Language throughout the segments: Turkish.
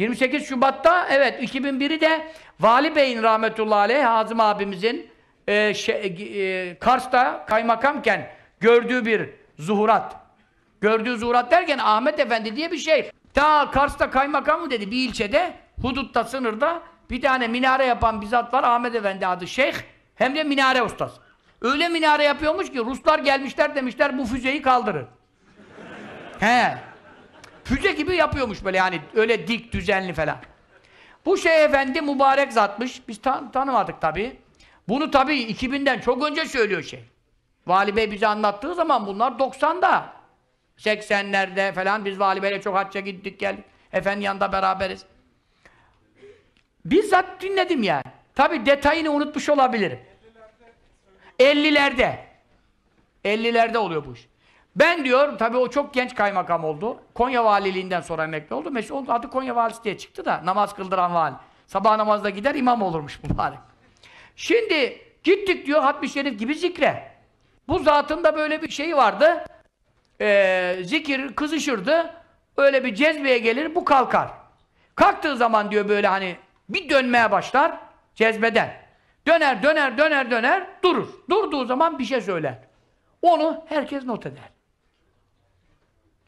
28 Şubat'ta evet 2001'i de Vali Bey'in rahmetullahi aleyh Hazım abimizin e, şey, e, Kars'ta kaymakamken gördüğü bir zuhurat. Gördüğü zuhurat derken Ahmet Efendi diye bir şey. Ta Kars'ta kaymakam mı dedi bir ilçede hudutta sınırda bir tane minare yapan bir zat var Ahmet Efendi adı şeyh hem de minare ustası. Öyle minare yapıyormuş ki Ruslar gelmişler demişler bu füzeyi kaldırın. He. Füze gibi yapıyormuş böyle yani öyle dik, düzenli falan. Bu şey efendi mübarek zatmış. Biz tan tanımadık tabii. Bunu tabii 2000'den çok önce söylüyor şey. Vali Bey bize anlattığı zaman bunlar 90'da. 80'lerde falan biz Vali Bey'le çok hacca gittik geldik. Efendi yanında beraberiz. Bizzat dinledim yani. Tabi detayını unutmuş olabilirim. 50'lerde. 50'lerde oluyor bu iş. Ben diyor, tabii o çok genç kaymakam oldu. Konya valiliğinden sonra emekli oldu. Meşhur oldu. Adı Konya valisi diye çıktı da namaz kıldıran vali. Sabah namazda gider imam olurmuş mübarek. Şimdi gittik diyor Hatmi Şerif gibi zikre. Bu zatında böyle bir şey vardı. Ee, zikir kızışırdı. Öyle bir cezbeye gelir bu kalkar. Kalktığı zaman diyor böyle hani bir dönmeye başlar cezbeden. Döner döner döner döner durur. Durduğu zaman bir şey söyler. Onu herkes not eder.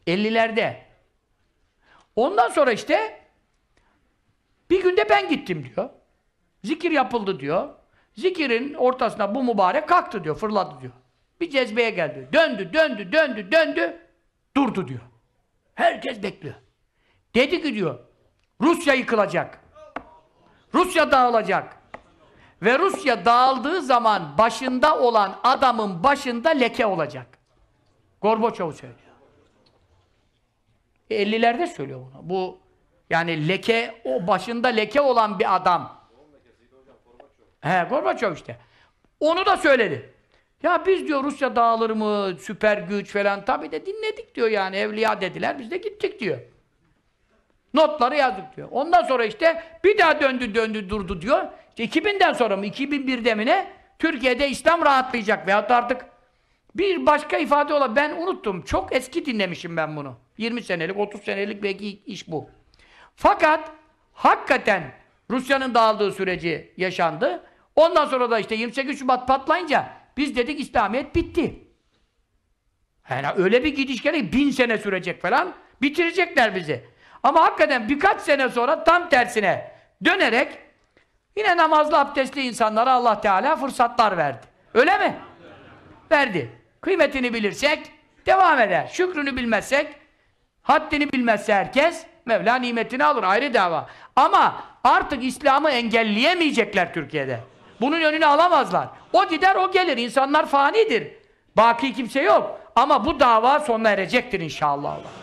50'lerde. Ondan sonra işte bir günde ben gittim diyor. Zikir yapıldı diyor. Zikirin ortasına bu mübarek kalktı diyor, fırladı diyor. Bir cezbeye geldi. Döndü, döndü, döndü, döndü. Durdu diyor. Herkes bekliyor. Dedi ki diyor, Rusya yıkılacak. Rusya dağılacak. Ve Rusya dağıldığı zaman başında olan adamın başında leke olacak. Gorbaçov söylüyor. E, 50'lerde söylüyor bunu. Bu yani leke, o başında leke olan bir adam. He, Gorbaçov işte. Onu da söyledi. Ya biz diyor Rusya dağılır mı, süper güç falan. Tabi de dinledik diyor yani. Evliya dediler, biz de gittik diyor. Notları yazdık diyor. Ondan sonra işte bir daha döndü döndü durdu diyor. İşte 2000'den sonra mı, 2001'de mi ne? Türkiye'de İslam rahatlayacak veyahut artık bir başka ifade ola ben unuttum. Çok eski dinlemişim ben bunu. 20 senelik, 30 senelik belki iş bu. Fakat hakikaten Rusya'nın dağıldığı süreci yaşandı. Ondan sonra da işte 28 Şubat patlayınca biz dedik İslamiyet bitti. Yani öyle bir gidiş gerek bin sene sürecek falan. Bitirecekler bizi. Ama hakikaten birkaç sene sonra tam tersine dönerek yine namazlı abdestli insanlara Allah Teala fırsatlar verdi. Öyle mi? Verdi. Kıymetini bilirsek devam eder. Şükrünü bilmezsek, haddini bilmezse herkes Mevla nimetini alır. Ayrı dava. Ama artık İslam'ı engelleyemeyecekler Türkiye'de. Bunun önünü alamazlar. O gider o gelir. İnsanlar fanidir. Baki kimse yok. Ama bu dava sonuna erecektir inşallah.